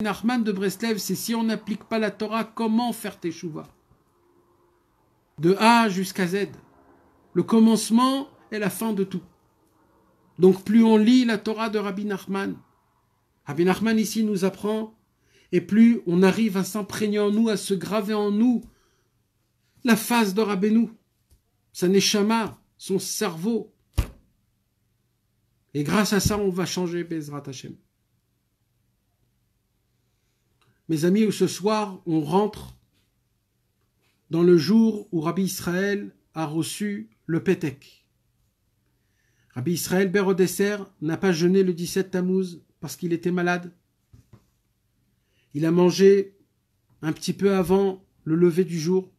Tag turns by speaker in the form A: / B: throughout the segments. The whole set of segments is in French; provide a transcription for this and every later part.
A: Nachman de Breslev, c'est si on n'applique pas la Torah, comment faire Teshuvah De A jusqu'à Z. Le commencement est la fin de tout. Donc plus on lit la Torah de Rabbi Nachman, Rabbi Nachman ici nous apprend, et plus on arrive à s'imprégner en nous, à se graver en nous la face de Rabbeinu, sa neshama, son cerveau. Et grâce à ça, on va changer Bezrat Hashem mes amis, où ce soir on rentre dans le jour où Rabbi Israël a reçu le Pétec. Rabbi Israël Berodesser n'a pas jeûné le 17 Tammuz parce qu'il était malade. Il a mangé un petit peu avant le lever du jour.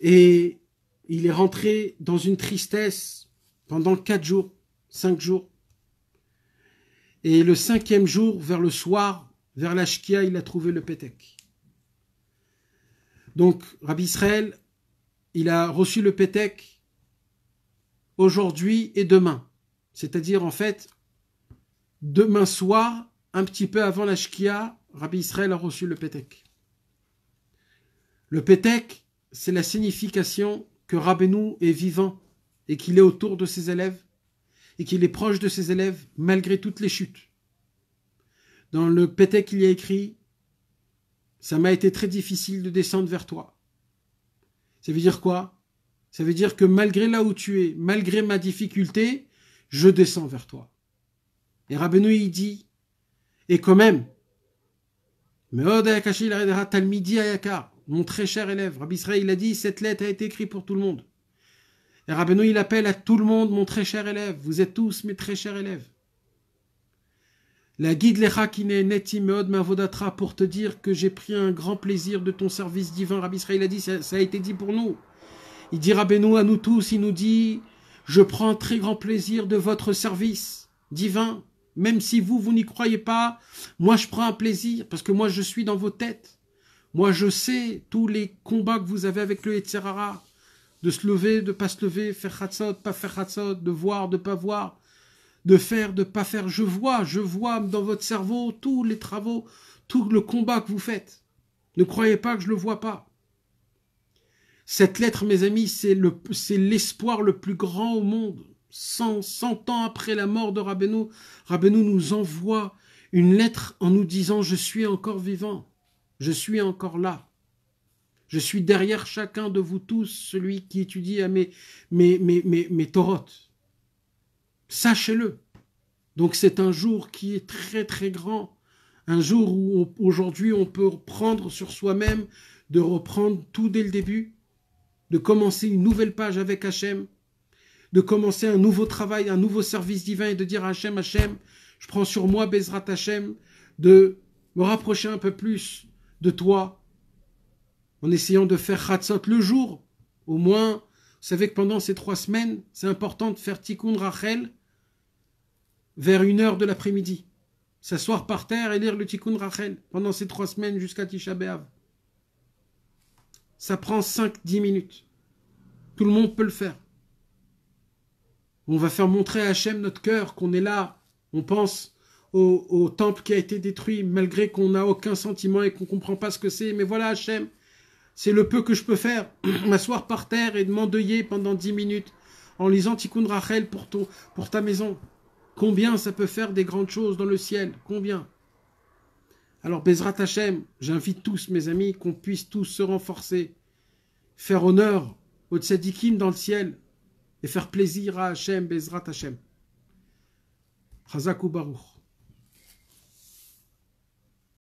A: Et il est rentré dans une tristesse pendant quatre jours, cinq jours. Et le cinquième jour, vers le soir, vers la Shkia, il a trouvé le Pétek. Donc, Rabbi Israël, il a reçu le Pétek aujourd'hui et demain. C'est-à-dire, en fait, demain soir, un petit peu avant la Shkia, Rabbi Israël a reçu le Pétek. Le Pétek, c'est la signification que Rabbeinu est vivant et qu'il est autour de ses élèves et qu'il est proche de ses élèves malgré toutes les chutes dans le pété qu'il e y a écrit, ça m'a été très difficile de descendre vers toi. Ça veut dire quoi Ça veut dire que malgré là où tu es, malgré ma difficulté, je descends vers toi. Et Rabbeinu, il dit, et quand même, midi mon très cher élève, Rabbi Israël, il a dit, cette lettre a été écrite pour tout le monde. Et Rabbeinu, il appelle à tout le monde, mon très cher élève, vous êtes tous mes très chers élèves. La guide Lechakine Netimeod Mavodatra pour te dire que j'ai pris un grand plaisir de ton service divin. Rabbi Israël a dit, ça, a été dit pour nous. Il dit Rabbeinu à nous tous, il nous dit, je prends un très grand plaisir de votre service divin. Même si vous, vous n'y croyez pas, moi je prends un plaisir parce que moi je suis dans vos têtes. Moi je sais tous les combats que vous avez avec le etc De se lever, de pas se lever, faire ne pas faire de voir, de pas voir de faire, de pas faire. Je vois, je vois dans votre cerveau tous les travaux, tout le combat que vous faites. Ne croyez pas que je ne le vois pas. Cette lettre, mes amis, c'est l'espoir le, plus grand au monde. Cent cent ans après la mort de Rabbeinu, Rabbeinu nous envoie une lettre en nous disant Je suis encore vivant, je suis encore là. Je suis derrière chacun de vous tous, celui qui étudie à mes, mes, mes, mes, Sachez-le. Donc c'est un jour qui est très très grand, un jour où aujourd'hui on peut prendre sur soi-même de reprendre tout dès le début, de commencer une nouvelle page avec Hachem, de commencer un nouveau travail, un nouveau service divin et de dire à Hachem, Hachem, je prends sur moi Bezrat Hachem, de me rapprocher un peu plus de toi en essayant de faire Khatsot le jour. Au moins, vous savez que pendant ces trois semaines, c'est important de faire Tikkun Rachel, vers une heure de l'après-midi, s'asseoir par terre et lire le Tikkun Rachel pendant ces trois semaines jusqu'à Tisha B'Av. Ça prend 5-10 minutes. Tout le monde peut le faire. On va faire montrer à Hachem notre cœur, qu'on est là, on pense au, temple qui a été détruit, malgré qu'on n'a aucun sentiment et qu'on ne comprend pas ce que c'est. Mais voilà Hachem, c'est le peu que je peux faire. M'asseoir par terre et m'endeuiller pendant 10 minutes en lisant Tikkun Rachel pour, ton, pour ta maison. Combien ça peut faire des grandes choses dans le ciel Combien Alors, Bezrat Hashem, j'invite tous, mes amis, qu'on puisse tous se renforcer, faire honneur au tzadikim dans le ciel et faire plaisir à HaShem, Bezrat Hashem. Hazakou Baruch.